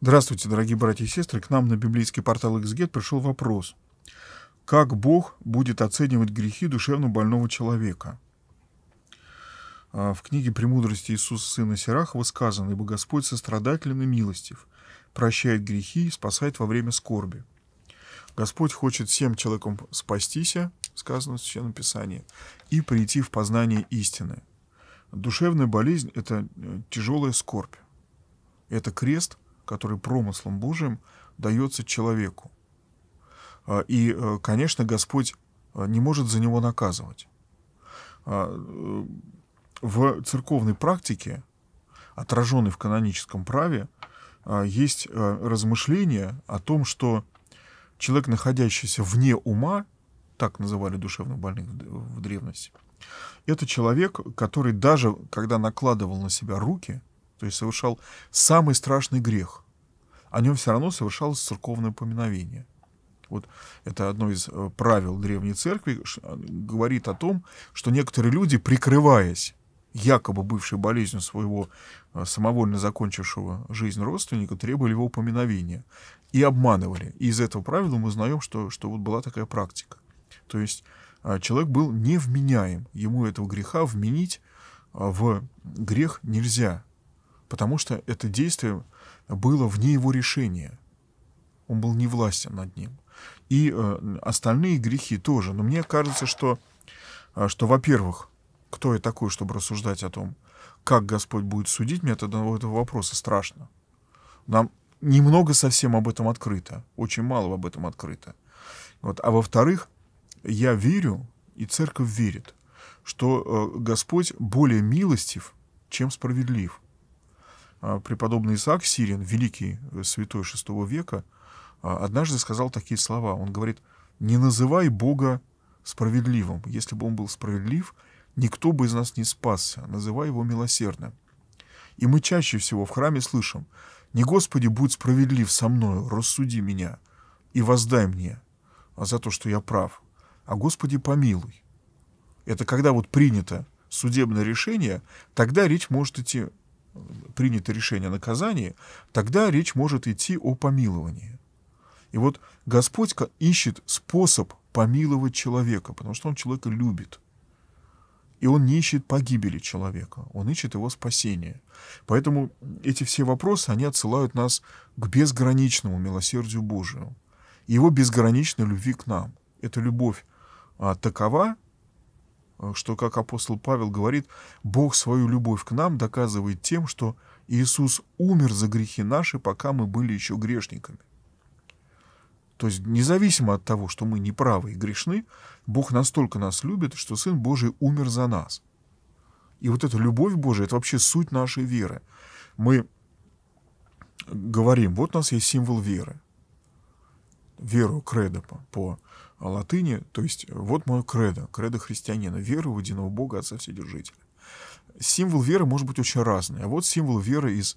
Здравствуйте, дорогие братья и сестры. К нам на библейский портал «Эксгет» e пришел вопрос. Как Бог будет оценивать грехи душевно больного человека? А, в книге «Премудрости Иисуса Сына Сирахова» сказано, «Ибо Господь сострадателен и милостив, прощает грехи и спасает во время скорби». Господь хочет всем человеком спастися, сказано в Священном Писании, и прийти в познание истины. Душевная болезнь – это э, тяжелая скорбь. Это крест – который промыслом Божиим дается человеку. А, и, э, конечно, Господь э, не может за него наказывать. А, э, в церковной практике, отраженной в каноническом праве, а, есть размышление о том, что человек, находящийся вне ума, так называли душевно больных в древности, это человек, который даже когда накладывал на себя руки, то есть совершал самый страшный грех – о нем все равно совершалось церковное поминовение. Вот это одно из э, правил Древней Церкви, э, говорит о том, что некоторые люди, прикрываясь якобы бывшей болезнью своего э, самовольно закончившего жизнь родственника, требовали его поминовения и обманывали. И из этого правила мы знаем, что, что вот была такая практика. То есть человек был невменяем, ему этого греха вменить в грех нельзя потому что это действие было вне его решения. Он был не властен над ним. И э, остальные грехи тоже. Но мне кажется, что, э, что во-первых, кто я такой, чтобы рассуждать о том, как Господь будет судить, мне от одного этого вопроса страшно. Нам немного совсем об этом открыто, очень мало об этом открыто. Вот. А во-вторых, я верю, и церковь верит, что э, Господь более милостив, чем справедлив – а, преподобный Исаак Сирин, великий э, святой VI века, а, однажды сказал такие слова. Он говорит, не называй Бога справедливым. Если бы он был справедлив, никто бы из нас не спасся. Называй его милосердным. И мы чаще всего в храме слышим, не «Господи, будь справедлив со мною, рассуди меня и воздай мне а, за то, что я прав», а «Господи, помилуй». Это когда вот принято судебное решение, тогда речь может идти принято решение о наказании, тогда речь может идти о помиловании. И вот Господь ищет способ помиловать человека, потому что Он человека любит. И Он не ищет погибели человека, Он ищет его спасения. Поэтому эти все вопросы, они отсылают нас к безграничному милосердию Божию, его безграничной любви к нам. Эта любовь а, такова, Э, что, как апостол Павел говорит, Бог свою любовь к нам доказывает тем, что Иисус умер за грехи наши, пока мы были еще грешниками. То есть независимо от того, что мы неправы и грешны, Бог настолько нас любит, что Сын Божий умер за нас. И вот эта любовь Божия – это вообще суть нашей веры. Мы говорим, вот у нас есть символ веры – веру кредо по, по а, латыни, то есть э, вот мое кредо, кредо христианина, вера в единого Бога, Отца Вседержителя. Символ веры может быть очень разный. А вот символ веры из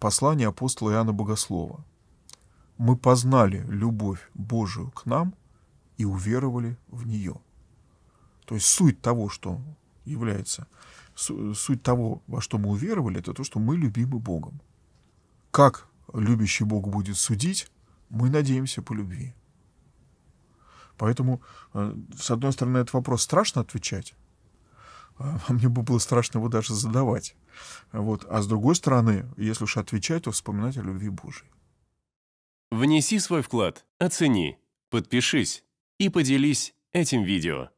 послания апостола Иоанна Богослова. «Мы познали любовь Божию к нам и уверовали в нее». То есть суть того, что является, суть того, во что мы уверовали, это то, что мы любимы Богом. Как любящий Бог будет судить, мы надеемся по любви. Поэтому, э, с одной стороны, этот вопрос страшно отвечать, а, а мне бы было страшно его даже задавать. Вот. А с другой стороны, если уж отвечать, то вспоминать о любви Божией. Внеси свой вклад, оцени, подпишись и поделись этим видео.